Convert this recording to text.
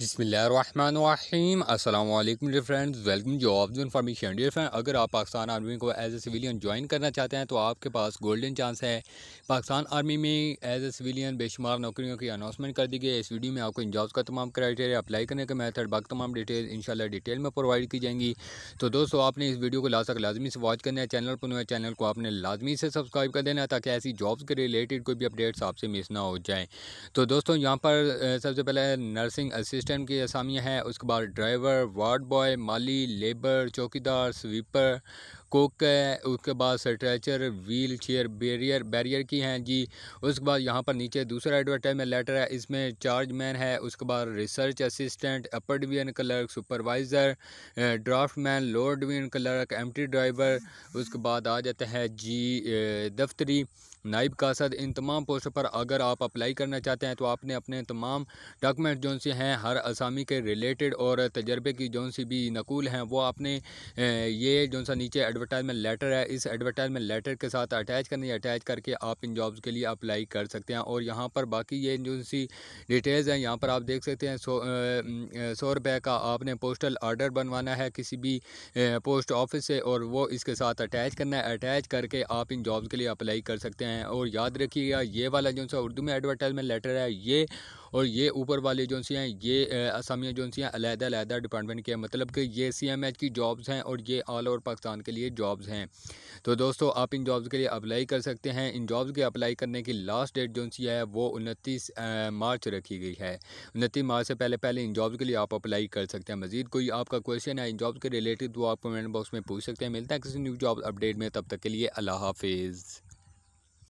बिसमीम अल्लाम dear friends welcome jobs information dear friend अगर आप पाकिस्तान आर्मी को एज ए सिविलियन ज्वाइन करना चाहते हैं तो आपके पास गोल्डन चांस है पाकिस्तान आर्मी में एज ए सिविलियन बेशुमार नौकरियों की अनाउंसमेंट कर दी गई है इस वीडियो में आपको इन जॉब्स का तमाम क्राइटेरिया अप्लाई करने का मैथड बाकी तमाम डिटेल इनशाला डिटेल में प्रोवाइड की जाएंगी तो दोस्तों आपने इस वीडियो को ला तक लाजमी से वॉच करना है चैनल पर चैनल को आपने लाजमी से सब्सक्राइब कर देना है ताकि ऐसी जॉब्स के रिलेटेड कोई भी अपडेट्स आपसे मिस ना हो जाए तो दोस्तों यहाँ पर सबसे पहले नर्सिंग असिस्ट असिस्टेंट की असामियाँ हैं उसके बाद ड्राइवर वार्ड बॉय माली लेबर चौकीदार स्वीपर कोक है उसके बाद stretcher wheel chair bearer bearer की हैं जी उसके बाद यहाँ पर नीचे दूसरा एडवर्टाइजमेंट लेटर है इसमें चार्ज मैन है उसके बाद research assistant upper division clerk supervisor draft man lower division clerk M driver उसके बाद आ जाता है जी दफ्तरी नाइब कासद इन तमाम पोस्टों पर अगर आप अप्लाई करना चाहते हैं तो आपने अपने तमाम डॉक्यूमेंट जो से हैं हर असामी के रिलेटेड और तजर्बे की जौन सी भी नकूल हैं वो आपने ये जो सा नीचे एडवर्टाइजमेंट लेटर है इस एडवर्टाइजमेंट लेटर के साथ अटैच करनी अटैच करके आप इन जॉब्स के लिए अप्लाई कर सकते हैं और यहाँ पर बाकी ये जो सी डिटेल्स हैं यहाँ पर आप देख सकते हैं सौ सौ का आपने पोस्टल आर्डर बनवाना है किसी भी पोस्ट ऑफिस से और वो इसके साथ अटैच करना है अटैच करके आप इन जॉब्स के लिए अप्लाई कर सकते हैं और याद रखिएगा ये वाला जो सा उर्दू में एडवर्टाइजमेंट लेटर है ये और ये ऊपर वाली एजेंसियाँ ये असमी एजेंसियाँ अलहदा अलहदा डिपार्टमेंट के मतलब कि ये सी एम एच की जॉब्स हैं और ये ऑल ओवर पाकिस्तान के लिए जॉब्स हैं तो दोस्तों आप इन जॉब्स के लिए अप्लाई कर सकते हैं इन जॉब्स के अप्लाई करने की लास्ट डेट जो सी है वो उनतीस मार्च रखी गई है उनतीस मार्च से पहले पहले इन जॉब्स के लिए आप अप्लाई कर सकते हैं मजीद कोई आपका क्वेश्चन है इन जॉब्स के रिलेटेड वो आप कमेंट बॉक्स में पूछ सकते हैं मिलता है किसी न्यू जॉब अपडेट में तब तक के लिए अल्लाह हाफिज़